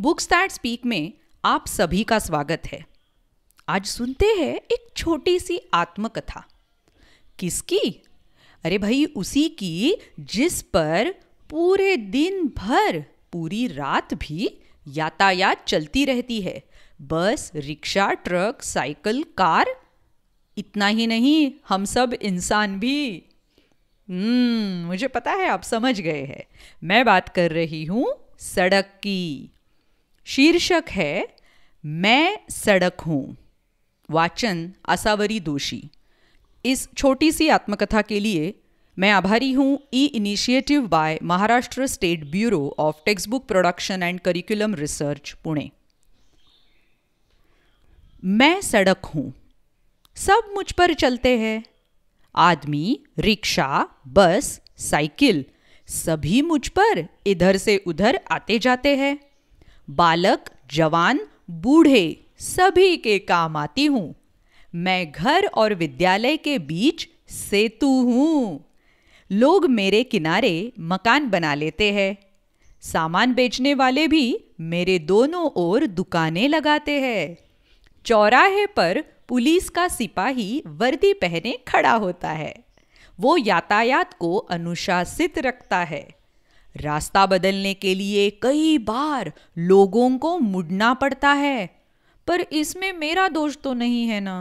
Books that speak में आप सभी का स्वागत है आज सुनते हैं एक छोटी सी आत्मकथा किसकी अरे भाई उसी की जिस पर पूरे दिन भर पूरी रात भी यातायात चलती रहती है बस रिक्शा ट्रक साइकिल कार इतना ही नहीं हम सब इंसान भी हम्म मुझे पता है आप समझ गए हैं मैं बात कर रही हूँ सड़क की शीर्षक है मैं सड़क हूँ वाचन असावरी दोषी इस छोटी सी आत्मकथा के लिए मैं आभारी हूँ e initiative by Maharashtra State Bureau of Text Book Production and Curriculum Research Pune मैं सड़क हूँ सब मुझ पर चलते हैं आदमी रिक्शा बस साइकिल सभी मुझ पर इधर से उधर आते जाते हैं बालक जवान बूढ़े सभी के काम आती हूँ मैं घर और विद्यालय के बीच सेतु हूँ लोग मेरे किनारे मकान बना लेते हैं सामान बेचने वाले भी मेरे दोनों ओर दुकानें लगाते हैं चौराहे पर पुलिस का सिपाही वर्दी पहने खड़ा होता है वो यातायात को अनुशासित रखता है रास्ता बदलने के लिए कई बार लोगों को मुड़ना पड़ता है पर इसमें मेरा दोष तो नहीं है ना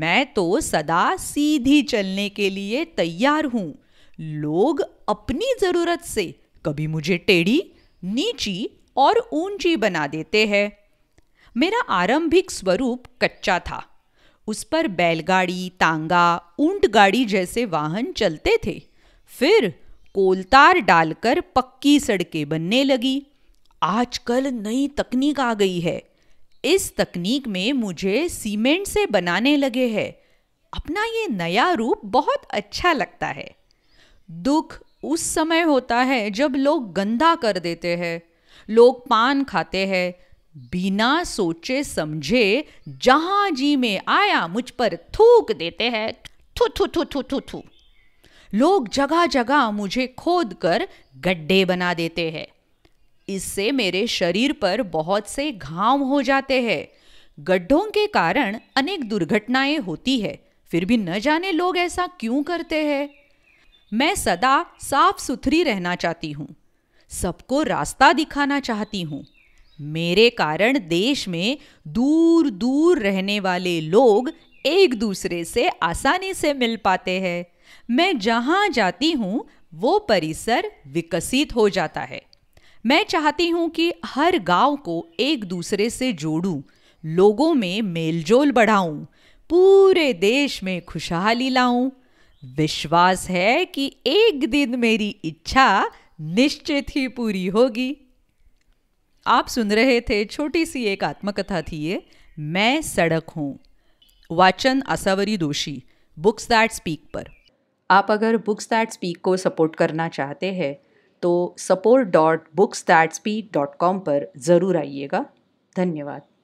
मैं तो सदा सीधी चलने के लिए तैयार हूँ लोग अपनी ज़रूरत से कभी मुझे टेढ़ी नीची और ऊंची बना देते हैं मेरा आरंभिक स्वरूप कच्चा था उस पर बैलगाड़ी तांगा ऊंट गाड़ी जैसे वाहन चलते थे फिर कोलतार डालकर पक्की सड़कें बनने लगी आजकल नई तकनीक आ गई है इस तकनीक में मुझे सीमेंट से बनाने लगे हैं अपना ये नया रूप बहुत अच्छा लगता है दुख उस समय होता है जब लोग गंदा कर देते हैं लोग पान खाते हैं बिना सोचे समझे जहां जी में आया मुझ पर थूक देते हैं थू थू थू थू थू थू लोग जगह जगह मुझे खोद कर गड्ढे बना देते हैं इससे मेरे शरीर पर बहुत से घाव हो जाते हैं गड्ढों के कारण अनेक दुर्घटनाएं होती है फिर भी न जाने लोग ऐसा क्यों करते हैं मैं सदा साफ सुथरी रहना चाहती हूँ सबको रास्ता दिखाना चाहती हूँ मेरे कारण देश में दूर दूर रहने वाले लोग एक दूसरे से आसानी से मिल पाते हैं मैं जहाँ जाती हूँ वो परिसर विकसित हो जाता है मैं चाहती हूँ कि हर गांव को एक दूसरे से जोड़ूं, लोगों में मेलजोल बढ़ाऊं, पूरे देश में खुशहाली लाऊं। विश्वास है कि एक दिन मेरी इच्छा निश्चित ही पूरी होगी आप सुन रहे थे छोटी सी एक आत्मकथा थी ये मैं सड़क हूँ वाचन असावरी दोषी बुक्स दैट स्पीक पर आप अगर बुक्स दैट स्पीक को सपोर्ट करना चाहते हैं तो support dot books that speak dot com पर ज़रूर आइएगा धन्यवाद